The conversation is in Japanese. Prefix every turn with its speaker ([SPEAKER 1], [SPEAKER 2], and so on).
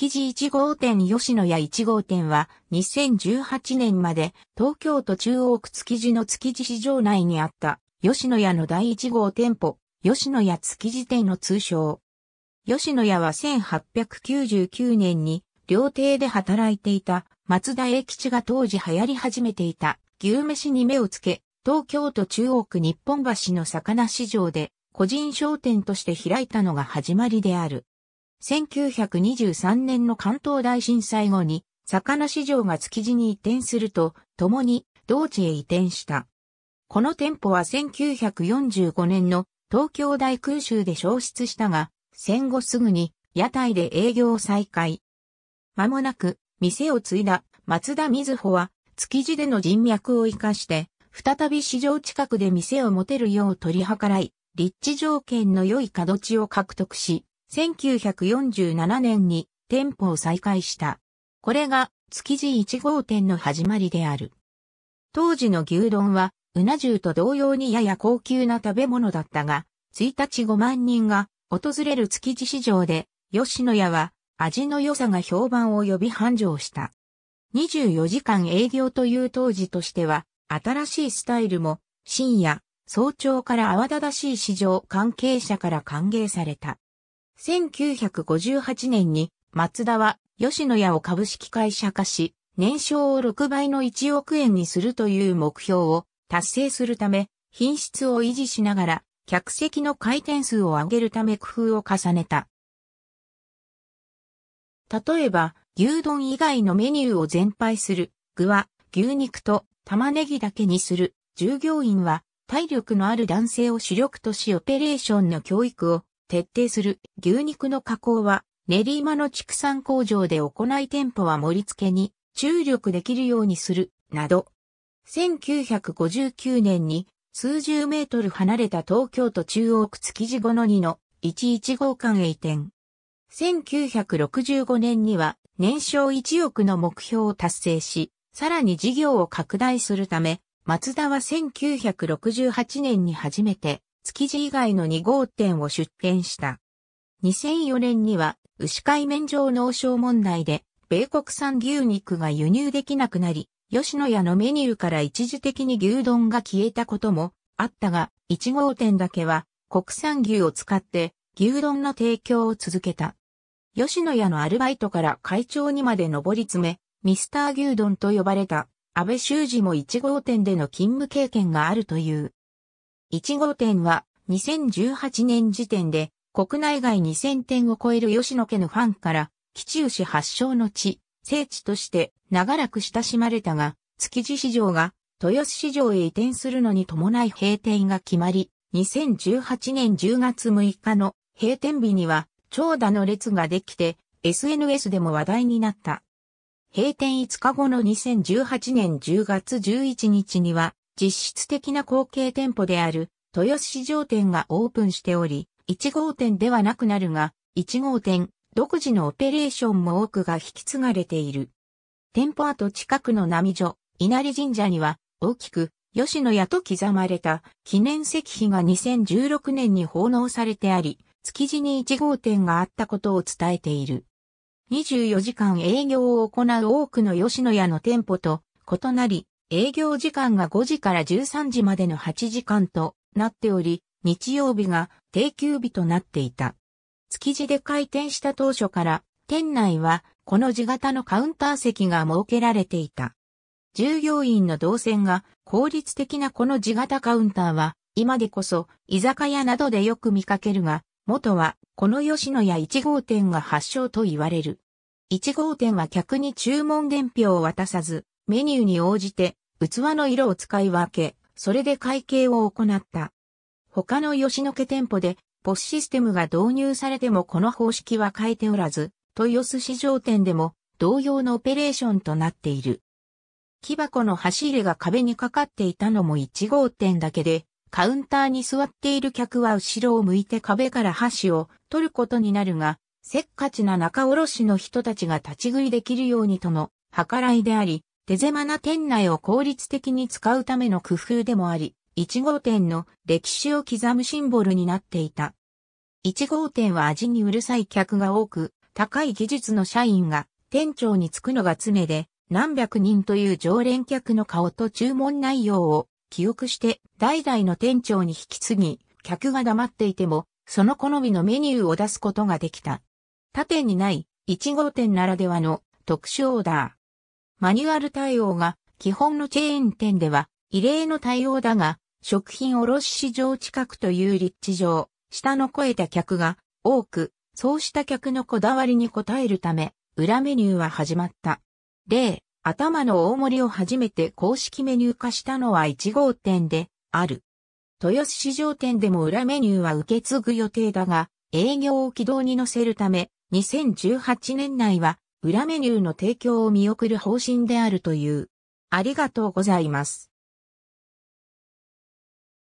[SPEAKER 1] 築地1号店吉野家1号店は2018年まで東京都中央区築地の築地市場内にあった吉野家の第1号店舗、吉野家築地店の通称。吉野家は1899年に料亭で働いていた松田栄吉が当時流行り始めていた牛飯に目をつけ、東京都中央区日本橋の魚市場で個人商店として開いたのが始まりである。1923年の関東大震災後に、魚市場が築地に移転すると、共に、同地へ移転した。この店舗は1945年の東京大空襲で消失したが、戦後すぐに屋台で営業を再開。間もなく、店を継いだ松田瑞穂は、築地での人脈を活かして、再び市場近くで店を持てるよう取り計らい、立地条件の良い角地を獲得し、1947年に店舗を再開した。これが築地1号店の始まりである。当時の牛丼は、うな重と同様にやや高級な食べ物だったが、1日5万人が訪れる築地市場で、吉野家は味の良さが評判を呼び繁盛した。24時間営業という当時としては、新しいスタイルも深夜、早朝から慌ただしい市場関係者から歓迎された。1958年に、松田は、吉野家を株式会社化し、年商を6倍の1億円にするという目標を達成するため、品質を維持しながら、客席の回転数を上げるため工夫を重ねた。例えば、牛丼以外のメニューを全廃する、具は牛肉と玉ねぎだけにする、従業員は体力のある男性を主力としオペレーションの教育を徹底する牛肉の加工は練馬の畜産工場で行い店舗は盛り付けに注力できるようにする、など。1959年に数十メートル離れた東京都中央区築地後の2の11号館へ移転。1965年には年商1億の目標を達成し、さらに事業を拡大するため、松田は1968年に初めて築地以外の2号店を出店した。2004年には牛飼い免状農商問題で米国産牛肉が輸入できなくなり、吉野家のメニューから一時的に牛丼が消えたこともあったが、1号店だけは国産牛を使って牛丼の提供を続けた。吉野家のアルバイトから会長にまで上り詰め、ミスター牛丼と呼ばれた安倍修二も1号店での勤務経験があるという。1号店は2018年時点で国内外2000店を超える吉野家のファンから、吉吉市発祥の地、聖地として長らく親しまれたが、築地市場が豊洲市場へ移転するのに伴い閉店が決まり、2018年10月6日の閉店日には長蛇の列ができて SNS でも話題になった。閉店5日後の2018年10月11日には実質的な後継店舗である豊洲市場店がオープンしており、1号店ではなくなるが、1号店、独自のオペレーションも多くが引き継がれている。店舗跡近くの波所、稲荷神社には、大きく、吉野家と刻まれた記念石碑が2016年に奉納されてあり、築地に1号店があったことを伝えている。24時間営業を行う多くの吉野家の店舗と異なり、営業時間が5時から13時までの8時間となっており、日曜日が定休日となっていた。築地で開店した当初から、店内はこの字型のカウンター席が設けられていた。従業員の動線が効率的なこの字型カウンターは、今でこそ居酒屋などでよく見かけるが、元はこの吉野家1号店が発祥と言われる。1号店は客に注文伝票を渡さず、メニューに応じて器の色を使い分け、それで会計を行った。他の吉野家店舗で、ポスシステムが導入されてもこの方式は変えておらず、豊洲市場店でも同様のオペレーションとなっている。木箱の走りが壁にかかっていたのも1号店だけで、カウンターに座っている客は後ろを向いて壁から箸を取ることになるが、せっかちな仲卸の人たちが立ち食いできるようにとの計らいであり、手狭な店内を効率的に使うための工夫でもあり、1号店の歴史を刻むシンボルになっていた。1号店は味にうるさい客が多く、高い技術の社員が店長に着くのが常で、何百人という常連客の顔と注文内容を記憶して代々の店長に引き継ぎ、客が黙っていても、その好みのメニューを出すことができた。他店にない1号店ならではの特殊オーダー。マニュアル対応が基本のチェーン店では異例の対応だが、食品卸市場近くという立地上、下の超えた客が多く、そうした客のこだわりに応えるため、裏メニューは始まった。例、頭の大盛りを初めて公式メニュー化したのは1号店である。豊洲市場店でも裏メニューは受け継ぐ予定だが、営業を軌道に乗せるため、2018年内は裏メニューの提供を見送る方針であるという。ありがとうございます。